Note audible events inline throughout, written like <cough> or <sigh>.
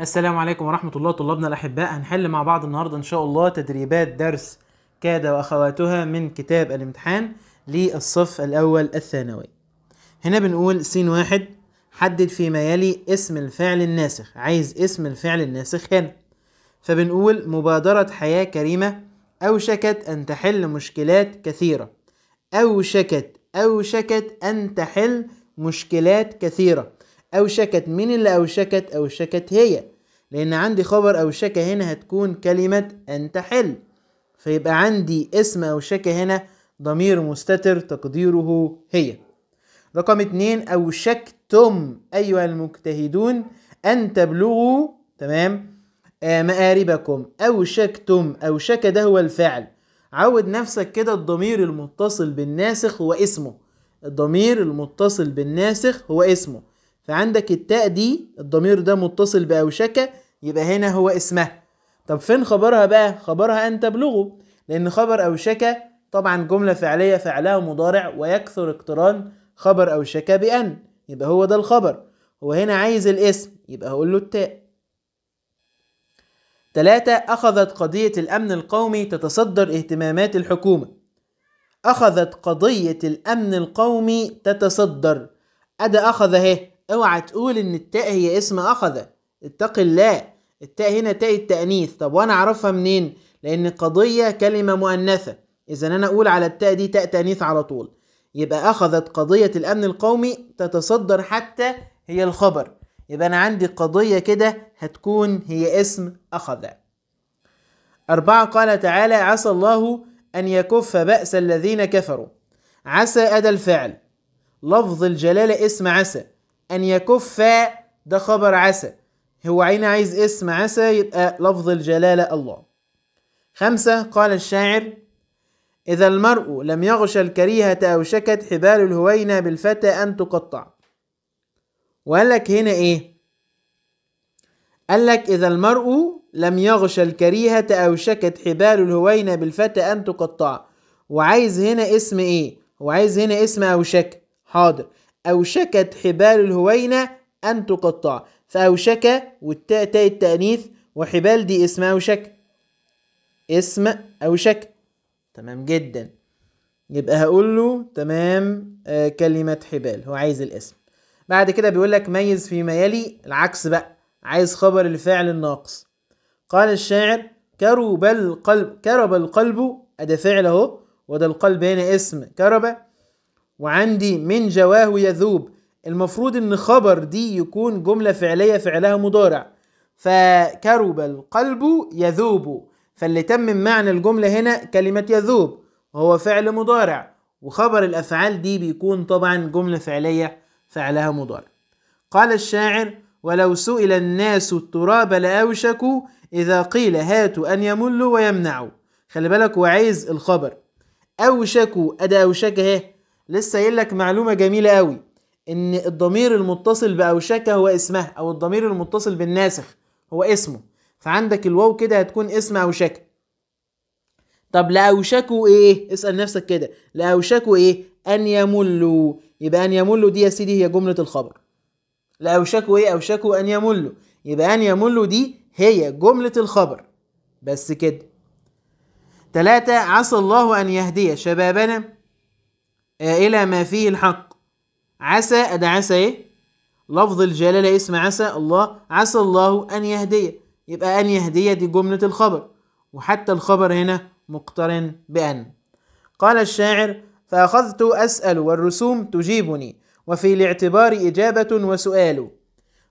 السلام عليكم ورحمة الله طلابنا الأحباء هنحل مع بعض النهاردة إن شاء الله تدريبات درس كاد وأخواتها من كتاب الامتحان للصف الأول الثانوي هنا بنقول س واحد حدد فيما يلي اسم الفعل الناسخ عايز اسم الفعل الناسخ هنا فبنقول مبادرة حياة كريمة أوشكت أن تحل مشكلات كثيرة أوشكت أوشكت أن تحل مشكلات كثيرة أوشكت مين اللي أوشكت أوشكت هي لأن عندي خبر أوشك هنا هتكون كلمة أن تحل فيبقى عندي اسم أوشك هنا ضمير مستتر تقديره هي رقم اتنين أوشكتم أيها المجتهدون أن تبلغوا تمام آه مآربكم أوشكتم أوشك ده هو الفعل عود نفسك كده الضمير المتصل بالناسخ هو اسمه الضمير المتصل بالناسخ هو اسمه فعندك التاء دي الضمير ده متصل بأوشكة يبقى هنا هو اسمها طب فين خبرها بقى خبرها أن تبلغه لأن خبر أوشكة طبعا جملة فعلية فعلها مضارع ويكثر اقتران خبر أوشكة بأن يبقى هو ده الخبر هو هنا عايز الاسم يبقى هقول له التاء تلاتة أخذت قضية الأمن القومي تتصدر اهتمامات الحكومة أخذت قضية الأمن القومي تتصدر أدا أخذ أهي اوعى تقول ان التاء هي اسم اخذه اتق الله التاء هنا تاء التانيث طب وانا اعرفها منين لان قضيه كلمه مؤنثه اذا انا اقول على التاء دي تاء تانيث على طول يبقى اخذت قضيه الامن القومي تتصدر حتى هي الخبر يبقى انا عندي قضيه كده هتكون هي اسم اخذ أربعة قال تعالى عسى الله أن يكف بأس الذين كفروا عسى أدى الفعل لفظ الجلالة اسم عسى أن يكف ده خبر عسى هو عين عايز اسم عسى يبقى لفظ الجلالة الله خمسة قال الشاعر إذا المرء لم يغش الكريهة أوشكت حبال الهوينة بالفتى أن تقطع وقال لك هنا إيه قال لك إذا المرء لم يغش الكريهة أوشكت حبال الهوينة بالفتى أن تقطع وعايز هنا اسم إيه وعايز هنا اسم أوشك حاضر أوشكت حبال الهوينة أن تقطع فأوشك والتاء تاء التأنيث وحبال دي اسم أوشك اسم أوشك تمام جدا يبقى هقول له تمام آه كلمة حبال هو عايز الاسم بعد كده بيقول لك ميز فيما يلي العكس بقى عايز خبر الفعل الناقص قال الشاعر كرب القلب كرب القلب أده فعل أهو وده القلب هنا اسم كرب وعندي من جواه يذوب المفروض ان خبر دي يكون جملة فعلية فعلها مضارع فكرب القلب يذوب فاللي تم معنى الجملة هنا كلمة يذوب وهو فعل مضارع وخبر الأفعال دي بيكون طبعا جملة فعلية فعلها مضارع قال الشاعر ولو سئل الناس التراب لأوشكوا إذا قيل هاتوا أن يملوا ويمنعوا خلي بالك هو عايز الخبر أوشكوا أدا أوشك أهي لسه قايل لك معلومه جميله قوي ان الضمير المتصل باوشك هو اسمها او الضمير المتصل بالناسخ هو اسمه فعندك الواو كده هتكون اسم اوشك طب لاوشكوا ايه اسال نفسك كده لاوشكوا ايه ان يملوا يبقى ان يملوا دي يا سيدي هي جمله الخبر لاوشكوا ايه اوشكوا ان يملوا يبقى ان يملوا دي هي جمله الخبر بس كده ثلاثة عسى الله أن يهدي شبابنا إلى ما فيه الحق عسى ده عسى إيه؟ لفظ الجلالة اسم عسى الله عسى الله أن يهدي يبقى أن يهدي دي جملة الخبر وحتى الخبر هنا مقترن بأن قال الشاعر فأخذت أسأل والرسوم تجيبني وفي الاعتبار إجابة وسؤال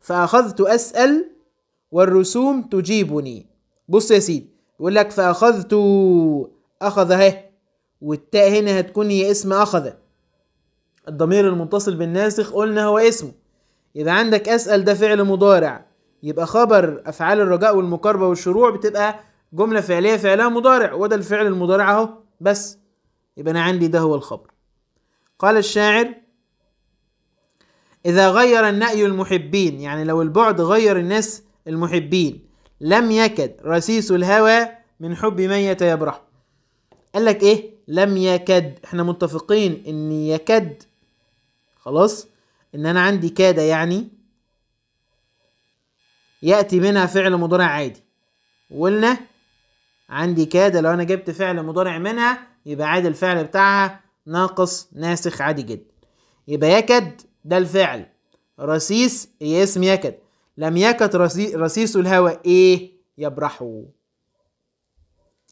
فأخذت أسأل والرسوم تجيبني بص يا سيدي يقول لك فأخذت أخذ أهي والتاء هنا هتكون هي اسم أخذ الضمير المتصل بالناسخ قلنا هو اسمه يبقى عندك أسأل ده فعل مضارع يبقى خبر أفعال الرجاء والمقاربة والشروع بتبقى جملة فعلية فعلها مضارع وده الفعل المضارع أهو بس يبقى أنا عندي ده هو الخبر قال الشاعر إذا غير النأي المحبين يعني لو البعد غير الناس المحبين لم يكد رسيس الهوى من حب من يتيبرح قال لك إيه لم يكد احنا متفقين ان يكد خلاص ان انا عندي كاد يعني ياتي منها فعل مضارع عادي وقلنا عندي كاد لو انا جبت فعل مضارع منها يبقى عادي الفعل بتاعها ناقص ناسخ عادي جدا يبقى يكد ده الفعل رسيس إيه اسم يكد لم يكد رسيس الهوى ايه يبرحه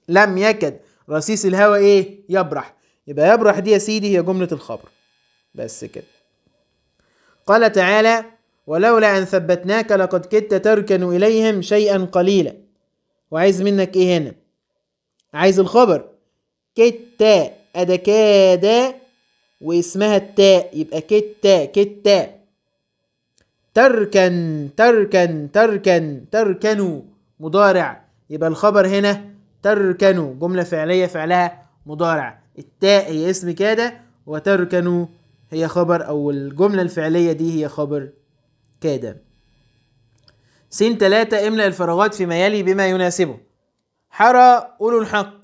لم يكد رصيص الهواء ايه يبرح يبقى يبرح دي يا سيدي هي جملة الخبر بس كده قال تعالى ولولا أن ثبتناك لقد كدت تركن إليهم شيئا قليلا وعايز منك إيه هنا عايز الخبر كتا أدا كادا واسمها التاء يبقى كتا كتا تركن تركن تركن تركنوا مضارع يبقى الخبر هنا تركنوا جملة فعلية فعلها مضارع التاء هي اسم كاد وتركنوا هي خبر أو الجملة الفعلية دي هي خبر كاد سين تلاتة املأ الفراغات فيما يلي بما يناسبه حرى قولوا الحق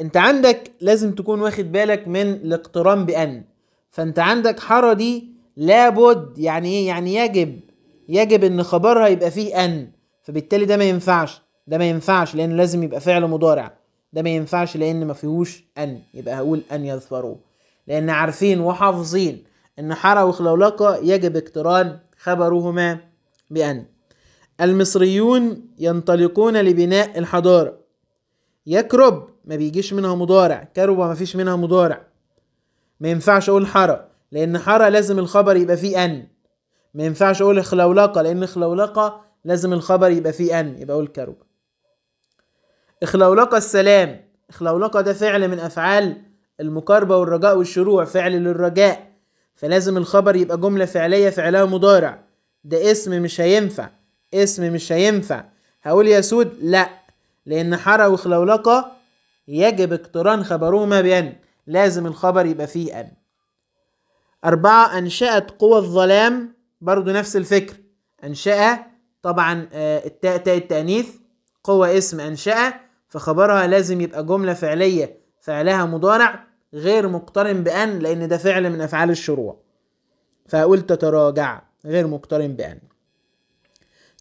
انت عندك لازم تكون واخد بالك من الاقتران بأن فانت عندك حرى دي لابد يعني ايه يعني يجب يجب ان خبرها يبقى فيه أن فبالتالي ده ما ينفعش ده ما ينفعش لان لازم يبقى فعل مضارع ده ما ينفعش لان ما فيهوش ان يبقى هقول ان يظفروا لان عارفين وحافظين ان حرى وخلولقة يجب اقتران خبرهما بان المصريون ينطلقون لبناء الحضارة يكرب ما بيجيش منها مضارع كربة ما فيش منها مضارع ما ينفعش اقول حرى لان حرى لازم الخبر يبقى فيه ان ما ينفعش اقول خلولقة لان خلولقة لازم الخبر يبقى فيه ان يبقى اقول كربة إخلولقة السلام إخلولقة ده فعل من أفعال المقاربة والرجاء والشروع فعل للرجاء فلازم الخبر يبقى جملة فعلية فعلها مضارع ده اسم مش هينفع اسم مش هينفع هقول يا سود لا لأن حرى وخلولقة يجب اقتران خبرهما بأن لازم الخبر يبقى فيه أن أربعة أنشأت قوى الظلام برضو نفس الفكر أنشأ طبعا آه، التاء تاء التأنيث قوة اسم أنشأ فخبرها لازم يبقى جملة فعلية فعلها مضارع غير مقترن بأن لأن ده فعل من أفعال الشروع فقلت تتراجع غير مقترن بأن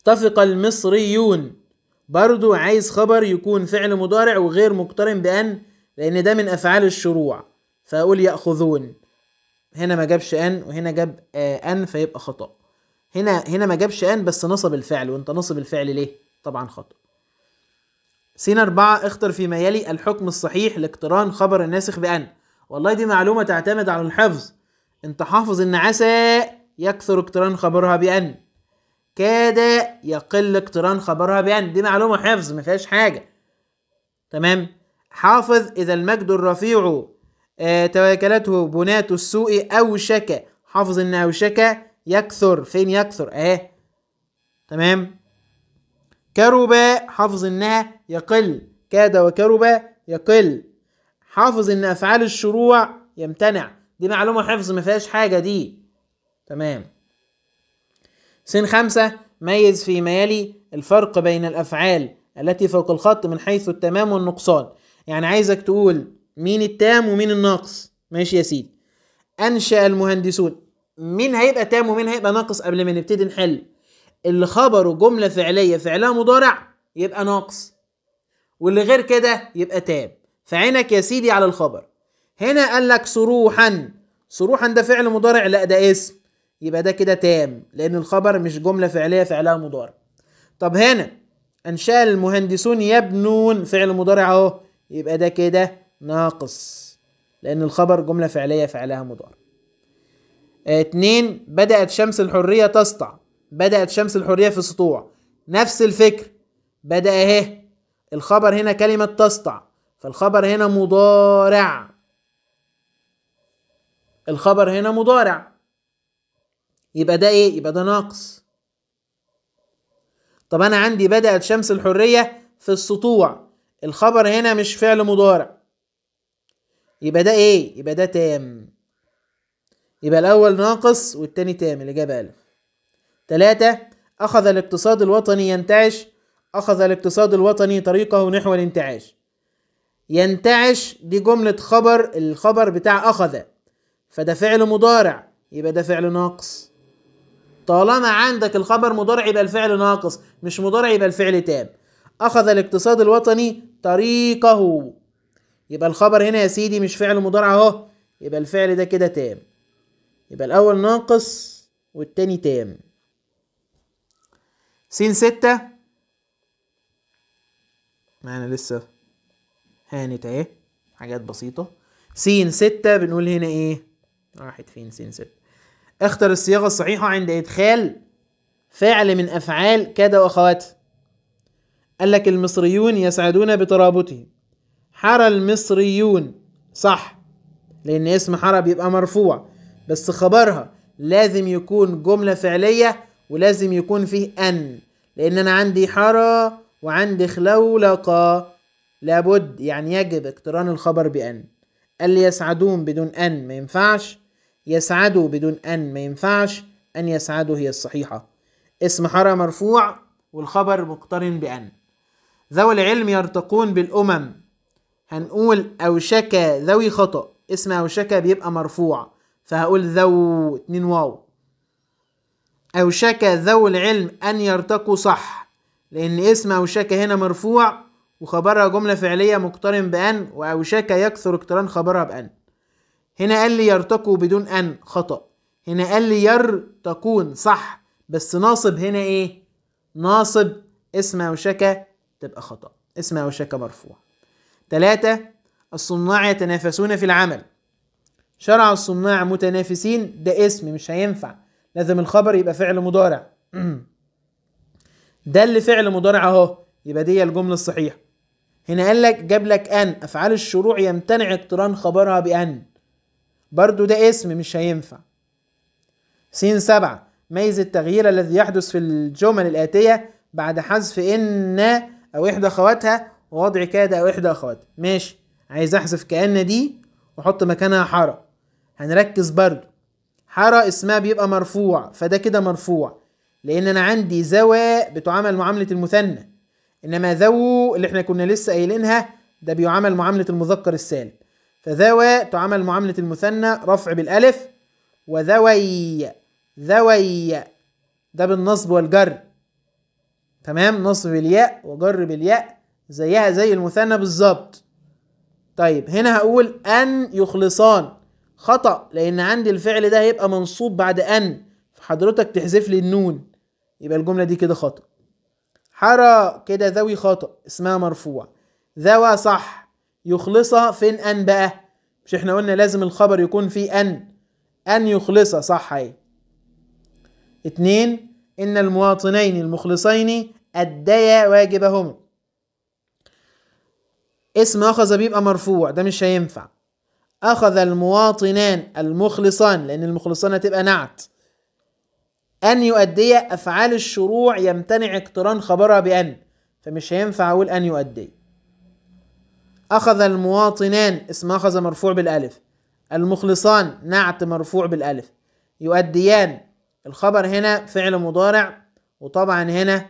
اتفق المصريون برضو عايز خبر يكون فعل مضارع وغير مقترن بأن لأن ده من أفعال الشروع فأقول يأخذون هنا ما جابش أن وهنا جاب آه، أن فيبقى خطأ هنا هنا ما جابش أن بس نصب الفعل وأنت نصب الفعل ليه؟ طبعا خطأ سين أربعة اختر فيما يلي الحكم الصحيح لاقتران خبر الناسخ بأن والله دي معلومة تعتمد على الحفظ أنت حافظ إن عسى يكثر اقتران خبرها بأن كاد يقل اقتران خبرها بأن دي معلومة حفظ ما فيهاش حاجة تمام حافظ إذا المجد الرفيع آه تواكلته بناة السوء أوشك حافظ إن أوشك يكثر فين يكثر أهي تمام كربا حافظ انها يقل كاد وكربا يقل حافظ ان افعال الشروع يمتنع دي معلومه حفظ ما فيهاش حاجه دي تمام سن خمسة ميز فيما يلي الفرق بين الافعال التي فوق الخط من حيث التمام والنقصان يعني عايزك تقول مين التام ومين الناقص ماشي يا سيدي انشا المهندسون مين هيبقى تام ومين هيبقى ناقص قبل ما نبتدي نحل اللي خبره جمله فعليه فعلها مضارع يبقى ناقص واللي غير كده يبقى تاب فعينك يا سيدي على الخبر هنا قال لك صروحا صروحا ده فعل مضارع لا ده اسم يبقى ده كده تام لان الخبر مش جمله فعليه فعلها مضارع طب هنا انشا المهندسون يبنون فعل مضارع اهو يبقى ده كده ناقص لان الخبر جمله فعليه فعلها مضارع اتنين بدات شمس الحريه تسطع بدأت شمس الحرية في السطوع نفس الفكر بدأ اهي الخبر هنا كلمة تسطع فالخبر هنا مضارع الخبر هنا مضارع يبقى ده ايه يبقى ده ناقص طب انا عندي بدأت شمس الحرية في السطوع الخبر هنا مش فعل مضارع يبقى ده ايه يبقى ده تام يبقى الاول ناقص والتاني تام الاجابة الف ثلاثة أخذ الاقتصاد الوطني ينتعش أخذ الاقتصاد الوطني طريقه نحو الانتعاش ينتعش دي جملة خبر الخبر بتاع أخذ فده فعل مضارع يبقى ده فعل ناقص طالما عندك الخبر مضارع يبقى الفعل ناقص مش مضارع يبقى الفعل تام أخذ الاقتصاد الوطني طريقه يبقى الخبر هنا يا سيدي مش فعل مضارع أهو يبقى الفعل ده كده تام يبقى الأول ناقص والتاني تام س 6 معانا لسه هانت اهي حاجات بسيطة س 6 بنقول هنا ايه راحت فين س 6 اختر الصياغة الصحيحة عند ادخال فعل من افعال كاد واخواتها قال لك المصريون يسعدون بترابطهم حرى المصريون صح لان اسم حرى بيبقى مرفوع بس خبرها لازم يكون جملة فعلية ولازم يكون فيه أن لأن أنا عندي حرى وعندي خلولقة لابد يعني يجب اقتران الخبر بأن قال يسعدون بدون أن ما ينفعش يسعدوا بدون أن ما ينفعش أن يسعدوا هي الصحيحة اسم حرى مرفوع والخبر مقترن بأن ذوي العلم يرتقون بالأمم هنقول أوشكى ذوي خطأ اسم أوشكى بيبقى مرفوع فهقول ذو اتنين واو أوشك ذو العلم أن يرتقوا صح لأن اسم أوشك هنا مرفوع وخبرها جملة فعلية مقترن بأن وأوشك يكثر اقتران خبرها بأن هنا قال لي يرتقوا بدون أن خطأ هنا قال لي يرتقون صح بس ناصب هنا إيه ناصب اسم أوشك تبقى خطأ اسم أوشك مرفوع تلاتة الصناع يتنافسون في العمل شرع الصناع متنافسين ده اسم مش هينفع لازم الخبر يبقى فعل مضارع <clears throat> ده اللي فعل مضارع اهو يبقى دي الجمله الصحيحه هنا قال لك جاب لك ان افعال الشروع يمتنع اقتران خبرها بان برضو ده اسم مش هينفع سين سبعة ميز التغيير الذي يحدث في الجمل الآتية بعد حذف إن أو إحدى أخواتها ووضع كاد أو إحدى أخواتها ماشي عايز أحذف كأن دي وأحط مكانها حارة هنركز برضو حرى اسمها بيبقى مرفوع فده كده مرفوع لان انا عندي ذوى بتعامل معامله المثنى انما ذو اللي احنا كنا لسه قايلينها ده بيعامل معامله المذكر السالم فذوى تعامل معامله المثنى رفع بالالف وذوي ذوي ده بالنصب والجر تمام نصب بالياء وجر بالياء زيها زي المثنى بالظبط طيب هنا هقول ان يخلصان خطأ لأن عندي الفعل ده هيبقى منصوب بعد أن فحضرتك تحذف لي النون يبقى الجملة دي كده خطأ حرى كده ذوي خطأ اسمها مرفوع ذوى صح يخلصها فين أن بقى مش احنا قلنا لازم الخبر يكون فيه أن أن يخلصها صح أهي اتنين إن المواطنين المخلصين أديا واجبهما اسم أخذ بيبقى مرفوع ده مش هينفع أخذ المواطنان المخلصان لأن المخلصان هتبقى نعت أن يؤدي أفعال الشروع يمتنع اقتران خبرها بأن فمش هينفع أقول أن يؤدي أخذ المواطنان اسم أخذ مرفوع بالألف المخلصان نعت مرفوع بالألف يؤديان الخبر هنا فعل مضارع وطبعا هنا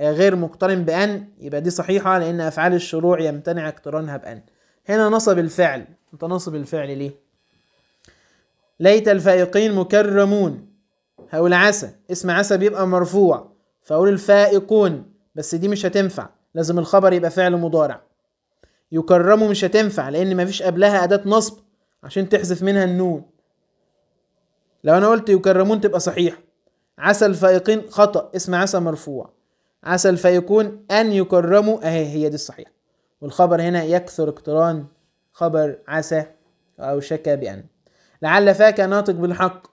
غير مقترن بأن يبقى دي صحيحة لأن أفعال الشروع يمتنع اقترانها بأن هنا نصب الفعل انت نصب الفعل ليه ليت الفائقين مكرمون هقول عسى اسم عسى بيبقى مرفوع فاقول الفائقون بس دي مش هتنفع لازم الخبر يبقى فعل مضارع يكرموا مش هتنفع لان مفيش قبلها اداه نصب عشان تحذف منها النون لو انا قلت يكرمون تبقى صحيح عسى الفائقين خطا اسم عسى مرفوع عسى الفائقون ان يكرموا اهي هي دي الصحيحه والخبر هنا يكثر اقتران خبر عسى أو شك بأن لعل فاك ناطق بالحق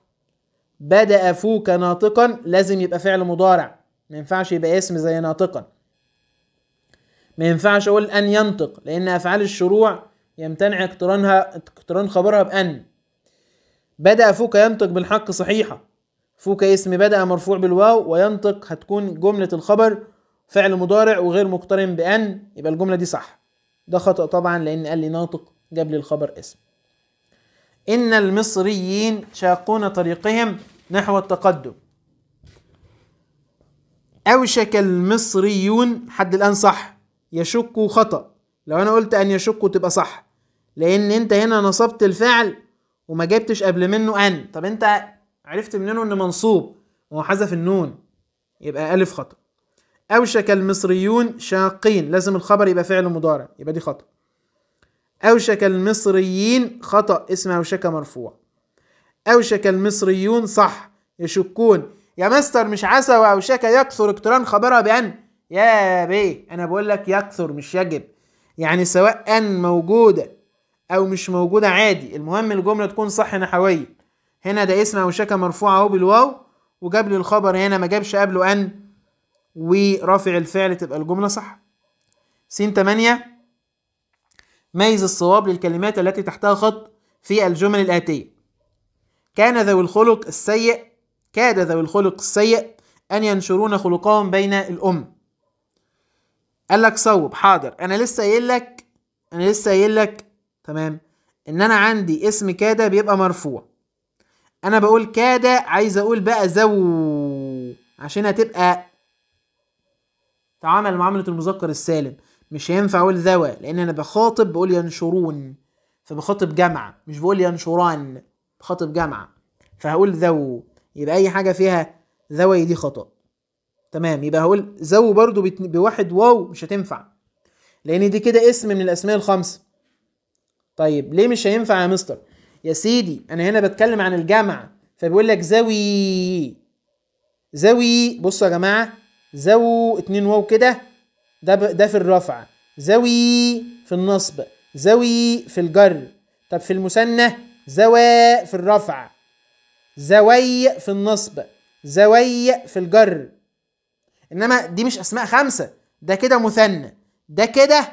بدأ فوك ناطقا لازم يبقى فعل مضارع ما ينفعش يبقى اسم زي ناطقا ما ينفعش أقول أن ينطق لأن أفعال الشروع يمتنع اقترانها اقتران خبرها بأن بدأ فوك ينطق بالحق صحيحة فوك اسم بدأ مرفوع بالواو وينطق هتكون جملة الخبر فعل مضارع وغير مقترن بأن يبقى الجملة دي صح ده خطأ طبعا لأن قال لي ناطق جاب لي الخبر اسم إن المصريين شاقون طريقهم نحو التقدم أوشك المصريون حد الآن صح يشكوا خطأ لو أنا قلت أن يشكوا تبقى صح لأن أنت هنا نصبت الفعل وما جبتش قبل منه أن طب أنت عرفت منه أن منصوب وهو حذف النون يبقى ألف خطأ أوشك المصريون شاقين لازم الخبر يبقى فعل مضارع يبقى دي خطأ أوشك المصريين خطأ اسم أوشك مرفوع أوشك المصريون صح يشكون يا مستر مش عسى وأوشك يكثر اقتران خبرها بأن يا بيه أنا بقول لك يكثر مش يجب يعني سواء أن موجودة أو مش موجودة عادي المهم الجملة تكون صح نحويا هنا ده اسم أوشك مرفوع أهو بالواو وجاب لي الخبر هنا ما جابش قبله أن ورافع الفعل تبقى الجملة صح س 8 ميز الصواب للكلمات التي تحتها خط في الجمل الآتية كان ذوي الخلق السيء كاد ذوي الخلق السيء أن ينشرون خلقهم بين الأم قال لك صوب حاضر أنا لسه قايل لك أنا لسه قايل لك تمام إن أنا عندي اسم كاد بيبقى مرفوع أنا بقول كاد عايز أقول بقى ذو عشان هتبقى تعامل معاملة المذكر السالم مش هينفع اقول ذوى لان انا بخاطب بقول ينشرون فبخاطب جمع مش بقول ينشران بخاطب جمع فهقول ذو يبقى اي حاجة فيها ذوي دي خطأ تمام يبقى هقول ذو برضو بواحد واو مش هتنفع لان دي كده اسم من الاسماء الخمسة طيب ليه مش هينفع يا مستر يا سيدي انا هنا بتكلم عن الجمع فبيقول لك زوي زوي بصوا يا جماعه زو اتنين واو كده ده ده في الرفع زوي في النصب زوي في الجر طب في المثنى زوا في الرفع زوي في النصب زوي في الجر انما دي مش اسماء خمسه ده كده مثنى ده كده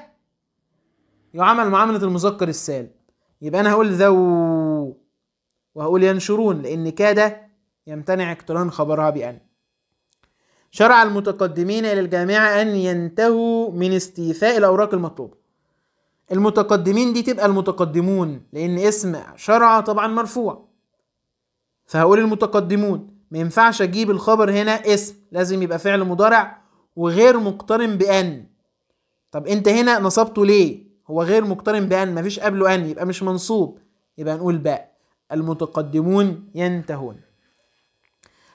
يعامل معامله المذكر السالب يبقى انا هقول ذو وهقول ينشرون لان كاد يمتنع اقتران خبرها بان شرع المتقدمين إلى الجامعة أن ينتهوا من استيفاء الأوراق المطلوبة المتقدمين دي تبقى المتقدمون لأن اسم شرع طبعا مرفوع فهقول المتقدمون ما ينفعش أجيب الخبر هنا اسم لازم يبقى فعل مضارع وغير مقترن بأن طب أنت هنا نصبته ليه؟ هو غير مقترن بأن مفيش قبله أن يبقى مش منصوب يبقى نقول باء المتقدمون ينتهون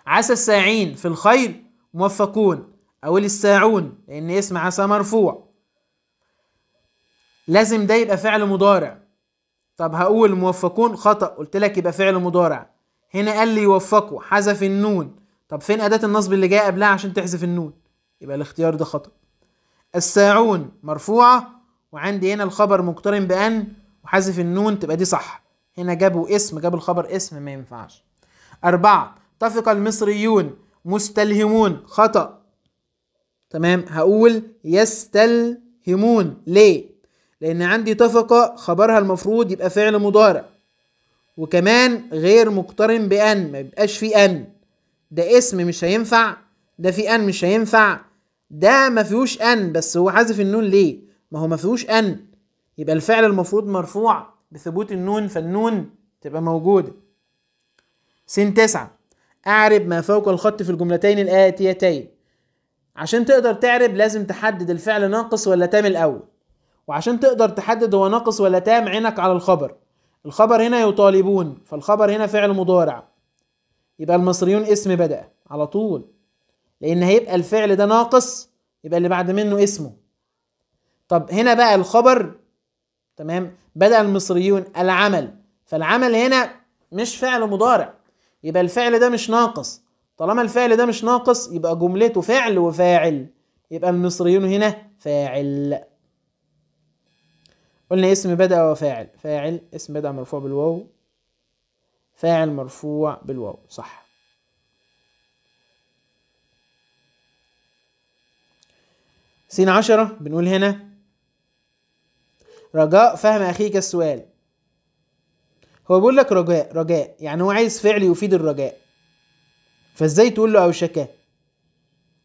عسى الساعين في الخير موفقون أو الساعون لأن اسم عسى مرفوع لازم ده يبقى فعل مضارع طب هقول موفقون خطأ قلت لك يبقى فعل مضارع هنا قال لي يوفقوا حذف النون طب فين أداة النصب اللي جاية قبلها عشان تحذف النون يبقى الاختيار ده خطأ الساعون مرفوعة وعندي هنا الخبر مقترن بأن وحذف النون تبقى دي صح هنا جابوا اسم جابوا الخبر اسم ما ينفعش أربعة اتفق المصريون مستلهمون خطأ تمام هقول يستلهمون ليه لأن عندي طفقة خبرها المفروض يبقى فعل مضارع وكمان غير مقترن بأن ما يبقاش فيه أن ده اسم مش هينفع ده في أن مش هينفع ده ما فيهوش أن بس هو حذف النون ليه ما هو ما فيهوش أن يبقى الفعل المفروض مرفوع بثبوت النون فالنون تبقى موجودة سين تسعة اعرب ما فوق الخط في الجملتين الآتيتين عشان تقدر تعرب لازم تحدد الفعل ناقص ولا تام الأول وعشان تقدر تحدد هو ناقص ولا تام عينك على الخبر الخبر هنا يطالبون فالخبر هنا فعل مضارع يبقى المصريون اسم بدأ على طول لأن هيبقى الفعل ده ناقص يبقى اللي بعد منه اسمه طب هنا بقى الخبر تمام بدأ المصريون العمل فالعمل هنا مش فعل مضارع يبقى الفعل ده مش ناقص طالما الفعل ده مش ناقص يبقى جملته فعل وفاعل يبقى المصريون هنا فاعل قلنا اسم بدأ وفاعل فاعل اسم بدأ مرفوع بالواو فاعل مرفوع بالواو صح سين عشرة بنقول هنا رجاء فهم أخيك السؤال هو بيقول لك رجاء رجاء يعني هو عايز فعل يفيد الرجاء فازاي تقول له شكاه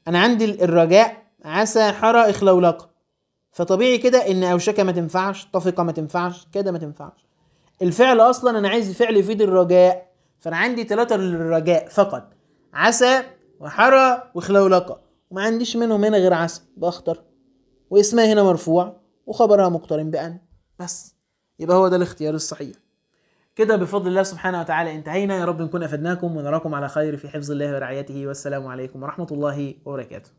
انا عندي الرجاء عسى حرى اخلولق فطبيعي كده ان شكا ما تنفعش طفقه ما تنفعش كده ما تنفعش الفعل اصلا انا عايز فعل يفيد الرجاء فانا عندي ثلاثه للرجاء فقط عسى وحرى وخلولقه وما عنديش منهم هنا غير عسى باخطر واسمها هنا مرفوع وخبرها مقترن بأن بس يبقى هو ده الاختيار الصحيح كده بفضل الله سبحانه وتعالى انتهينا يا رب نكون افدناكم ونراكم على خير في حفظ الله ورعايته والسلام عليكم ورحمه الله وبركاته